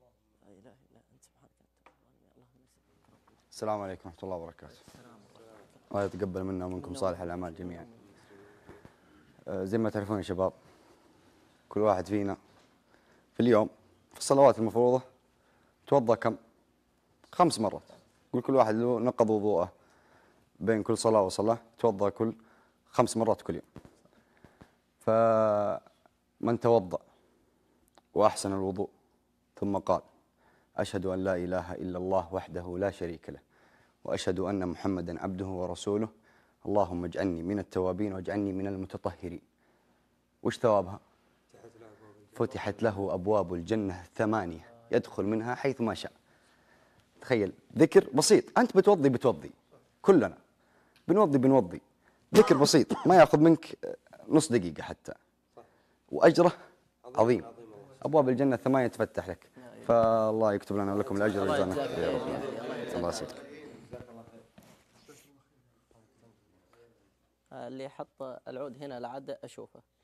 لا اله الا انت السلام عليكم ورحمه الله وبركاته. الله يتقبل منا ومنكم صالح الاعمال جميعا. آه، زي ما تعرفون يا شباب كل واحد فينا في اليوم في الصلوات المفروضه توضا كم؟ خمس مرات. قول كل واحد له نقض وضوءه بين كل صلاه وصلاه توضا كل خمس مرات كل يوم فمن توضأ وأحسن الوضوء ثم قال أشهد أن لا إله إلا الله وحده لا شريك له وأشهد أن محمدا عبده ورسوله اللهم اجعلني من التوابين واجعلني من المتطهرين وش ثوابها؟ فتحت له أبواب الجنة الثمانية يدخل منها حيث ما شاء تخيل ذكر بسيط أنت بتوضي بتوضي كلنا بنوضي بنوضي ذكر بسيط ما ياخذ منك نص دقيقه حتى واجره عظيم ابواب الجنه الثمانيه تفتح لك فالله يكتب لنا ولكم الاجر والجنه يا رب الله يسعدك اللي حط العود هنا لعد اشوفه